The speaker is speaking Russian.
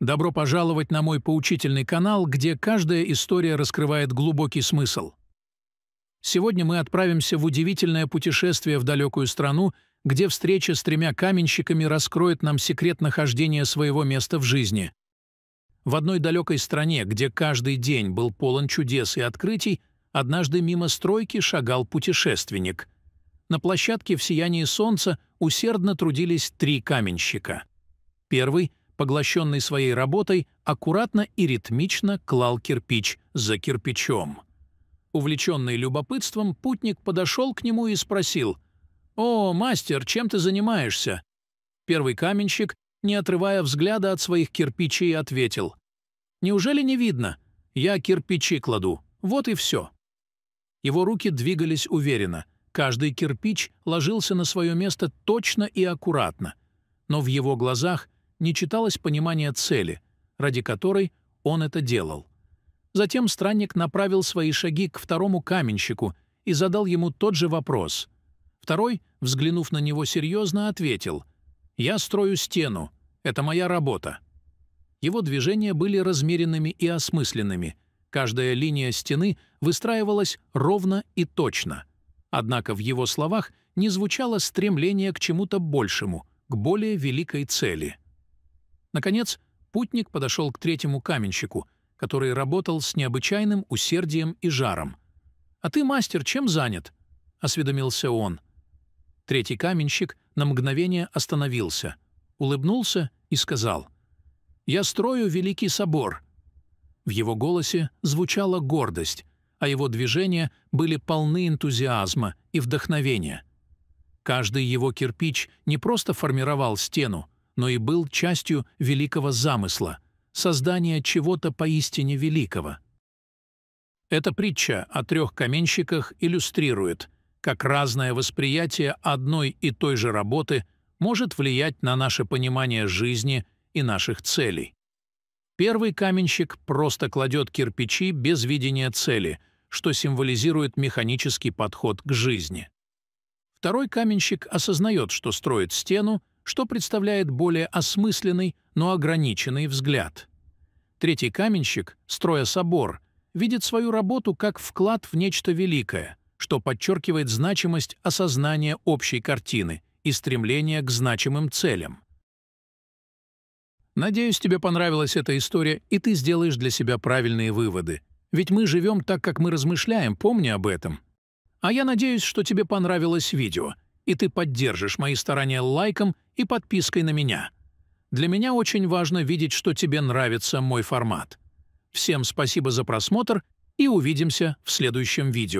Добро пожаловать на мой поучительный канал, где каждая история раскрывает глубокий смысл. Сегодня мы отправимся в удивительное путешествие в далекую страну, где встреча с тремя каменщиками раскроет нам секрет нахождения своего места в жизни. В одной далекой стране, где каждый день был полон чудес и открытий, однажды мимо стройки шагал путешественник. На площадке в сиянии солнца усердно трудились три каменщика. Первый — поглощенный своей работой, аккуратно и ритмично клал кирпич за кирпичом. Увлеченный любопытством, путник подошел к нему и спросил, «О, мастер, чем ты занимаешься?» Первый каменщик, не отрывая взгляда от своих кирпичей, ответил, «Неужели не видно? Я кирпичи кладу, вот и все». Его руки двигались уверенно, каждый кирпич ложился на свое место точно и аккуратно, но в его глазах – не читалось понимания цели, ради которой он это делал. Затем странник направил свои шаги к второму каменщику и задал ему тот же вопрос. Второй, взглянув на него серьезно, ответил «Я строю стену, это моя работа». Его движения были размеренными и осмысленными, каждая линия стены выстраивалась ровно и точно. Однако в его словах не звучало стремление к чему-то большему, к более великой цели. Наконец, путник подошел к третьему каменщику, который работал с необычайным усердием и жаром. «А ты, мастер, чем занят?» — осведомился он. Третий каменщик на мгновение остановился, улыбнулся и сказал. «Я строю Великий собор». В его голосе звучала гордость, а его движения были полны энтузиазма и вдохновения. Каждый его кирпич не просто формировал стену, но и был частью великого замысла — создания чего-то поистине великого. Эта притча о трех каменщиках иллюстрирует, как разное восприятие одной и той же работы может влиять на наше понимание жизни и наших целей. Первый каменщик просто кладет кирпичи без видения цели, что символизирует механический подход к жизни. Второй каменщик осознает, что строит стену, что представляет более осмысленный, но ограниченный взгляд. Третий каменщик, строя собор, видит свою работу как вклад в нечто великое, что подчеркивает значимость осознания общей картины и стремления к значимым целям. Надеюсь, тебе понравилась эта история, и ты сделаешь для себя правильные выводы. Ведь мы живем так, как мы размышляем, помни об этом. А я надеюсь, что тебе понравилось видео — и ты поддержишь мои старания лайком и подпиской на меня. Для меня очень важно видеть, что тебе нравится мой формат. Всем спасибо за просмотр и увидимся в следующем видео.